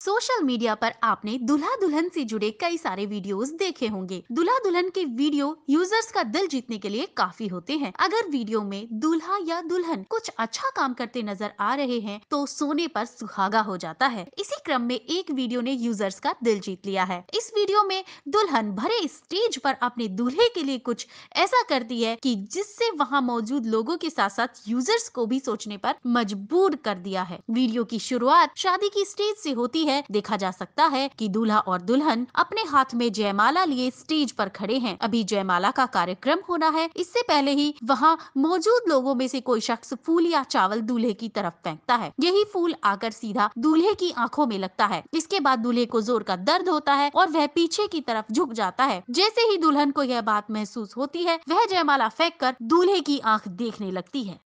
social media पर आपने दुल्हा दुल्हन से जुड़े कई सारे वीडियोस देखे होंगे दुल्हा दुल्हन के वीडियो यूजर्स का दिल जीतने के लिए काफी होते हैं अगर वीडियो में दुल्हा या दुल्हन कुछ अच्छा काम करते नजर आ रहे हैं तो सोने पर सुहागा हो जाता है इसी क्रम में एक वीडियो ने यूजर्स का दिल जीत लिया है इस वीडियो में दुल्हन भरे स्टेज पर अपने दूल्हे के लिए कुछ ऐसा करती है की जिससे वहाँ मौजूद लोगो के साथ साथ यूजर्स को भी सोचने आरोप मजबूर कर दिया है वीडियो की शुरुआत शादी की स्टेज ऐसी होती है है देखा जा सकता है कि दूल्हा और दुल्हन अपने हाथ में जयमाला लिए स्टेज पर खड़े हैं अभी जयमाला का कार्यक्रम होना है इससे पहले ही वहाँ मौजूद लोगों में से कोई शख्स फूल या चावल दूल्हे की तरफ फेंकता है यही फूल आकर सीधा दूल्हे की आंखों में लगता है इसके बाद दूल्हे को जोर का दर्द होता है और वह पीछे की तरफ झुक जाता है जैसे ही दुल्हन को यह बात महसूस होती है वह जयमाला फेंक कर दूल्हे की आंख देखने लगती है